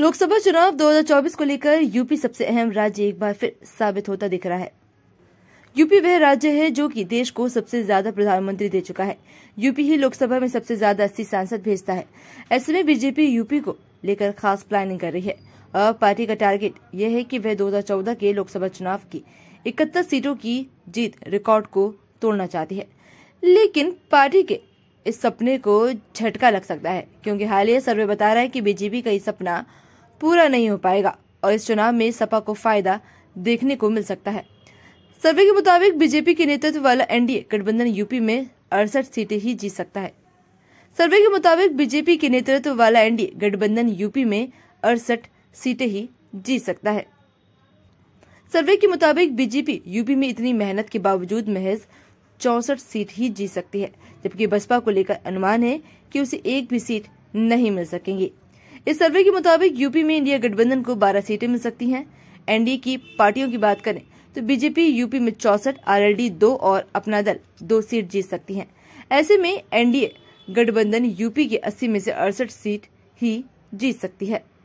लोकसभा चुनाव 2024 को लेकर यूपी सबसे अहम राज्य एक बार फिर साबित होता दिख रहा है यूपी वह राज्य है जो कि देश को सबसे ज्यादा प्रधानमंत्री दे चुका है यूपी ही लोकसभा में सबसे ज्यादा अस्सी सांसद भेजता है ऐसे में बीजेपी यूपी को लेकर खास प्लानिंग कर रही है और पार्टी का टारगेट यह है कि वह 2014 के लोकसभा चुनाव की इकहत्तर सीटों की जीत रिकॉर्ड को तोड़ना चाहती है लेकिन पार्टी के इस सपने को झटका लग सकता है क्योंकि हालिया सर्वे बता रहा है कि बीजेपी का ये सपना पूरा नहीं हो पाएगा और इस चुनाव में सपा को फायदा देखने को मिल सकता है सर्वे के मुताबिक बीजेपी के नेतृत्व वाला एनडीए गठबंधन यूपी में अड़सठ सीटें ही जीत सकता है सर्वे के मुताबिक बीजेपी के नेतृत्व वाला एनडीए गठबंधन यूपी में अड़सठ सीटें ही जीत सकता है सर्वे के मुताबिक बीजेपी यूपी में इतनी मेहनत के बावजूद महज चौसठ सीट ही जीत सकती है जबकि बसपा को लेकर अनुमान है कि उसे एक भी सीट नहीं मिल सकेंगी इस सर्वे के मुताबिक यूपी में इंडिया गठबंधन को 12 सीटें मिल सकती हैं एनडीए की पार्टियों की बात करें तो बीजेपी यूपी में चौसठ आरएलडी दो और अपना दल दो सीट जीत सकती है ऐसे में एनडीए गठबंधन यूपी के अस्सी में से अड़सठ सीट ही जीत सकती है